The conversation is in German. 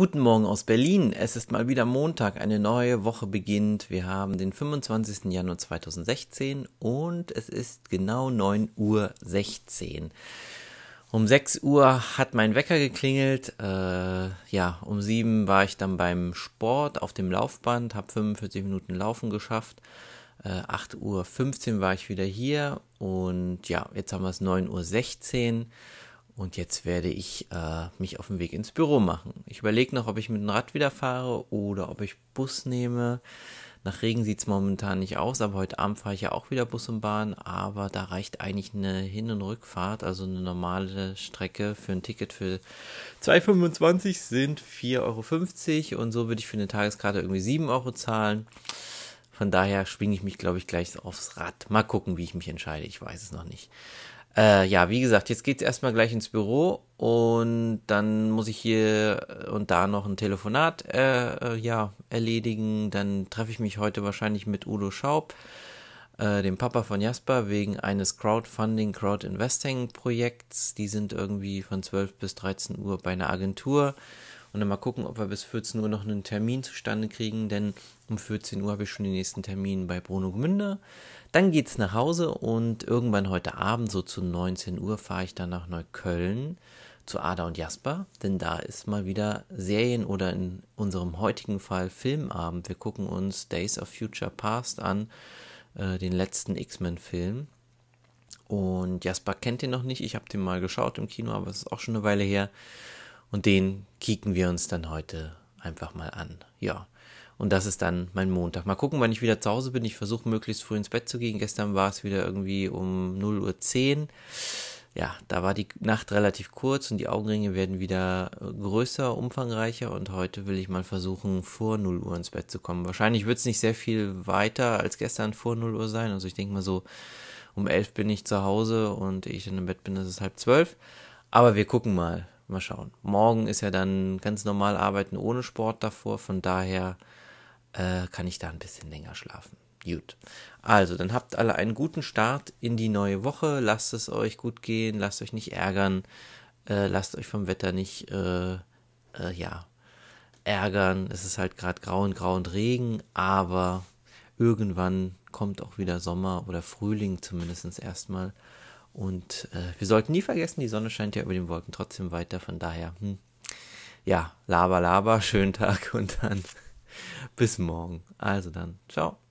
Guten Morgen aus Berlin. Es ist mal wieder Montag, eine neue Woche beginnt. Wir haben den 25. Januar 2016 und es ist genau 9.16 Uhr. Um 6 Uhr hat mein Wecker geklingelt. Äh, ja, um 7 Uhr war ich dann beim Sport auf dem Laufband, habe 45 Minuten Laufen geschafft. Äh, 8.15 Uhr war ich wieder hier und ja, jetzt haben wir es 9.16 Uhr. Und jetzt werde ich äh, mich auf den Weg ins Büro machen. Ich überlege noch, ob ich mit dem Rad wieder fahre oder ob ich Bus nehme. Nach Regen sieht es momentan nicht aus, aber heute Abend fahre ich ja auch wieder Bus und Bahn. Aber da reicht eigentlich eine Hin- und Rückfahrt, also eine normale Strecke für ein Ticket für 2,25 sind 4,50 Euro. Und so würde ich für eine Tageskarte irgendwie 7 Euro zahlen. Von daher schwinge ich mich, glaube ich, gleich aufs Rad. Mal gucken, wie ich mich entscheide. Ich weiß es noch nicht. Äh, ja, wie gesagt, jetzt geht's erstmal gleich ins Büro und dann muss ich hier äh, und da noch ein Telefonat äh, äh, ja, erledigen. Dann treffe ich mich heute wahrscheinlich mit Udo Schaub, äh, dem Papa von Jasper, wegen eines Crowdfunding, Crowdinvesting Projekts. Die sind irgendwie von 12 bis 13 Uhr bei einer Agentur und dann mal gucken, ob wir bis 14 Uhr noch einen Termin zustande kriegen, denn um 14 Uhr habe ich schon den nächsten Termin bei Bruno Gmünder. Dann geht es nach Hause und irgendwann heute Abend, so zu 19 Uhr, fahre ich dann nach Neukölln zu Ada und Jasper, denn da ist mal wieder Serien oder in unserem heutigen Fall Filmabend. Wir gucken uns Days of Future Past an, äh, den letzten X-Men-Film. Und Jasper kennt den noch nicht. Ich habe den mal geschaut im Kino, aber es ist auch schon eine Weile her. Und den kicken wir uns dann heute einfach mal an. Ja. Und das ist dann mein Montag. Mal gucken, wann ich wieder zu Hause bin. Ich versuche möglichst früh ins Bett zu gehen. Gestern war es wieder irgendwie um 0.10 Uhr. Ja, da war die Nacht relativ kurz und die Augenringe werden wieder größer, umfangreicher. Und heute will ich mal versuchen, vor 0 Uhr ins Bett zu kommen. Wahrscheinlich wird es nicht sehr viel weiter als gestern vor 0 Uhr sein. Also ich denke mal so, um 11 bin ich zu Hause und ich dann im Bett bin, das ist halb zwölf. Aber wir gucken mal. Mal schauen. Morgen ist ja dann ganz normal arbeiten ohne Sport davor. Von daher äh, kann ich da ein bisschen länger schlafen. Gut. Also, dann habt alle einen guten Start in die neue Woche. Lasst es euch gut gehen. Lasst euch nicht ärgern. Äh, lasst euch vom Wetter nicht, äh, äh ja, ärgern. Es ist halt gerade grau und grau und Regen. Aber irgendwann kommt auch wieder Sommer oder Frühling zumindest erstmal. Und äh, wir sollten nie vergessen, die Sonne scheint ja über den Wolken trotzdem weiter. Von daher, hm, ja, laber, laber, schönen Tag und dann bis morgen. Also dann, ciao.